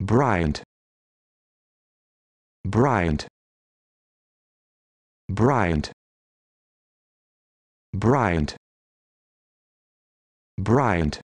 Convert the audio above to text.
Bryant Bryant Bryant Bryant Bryant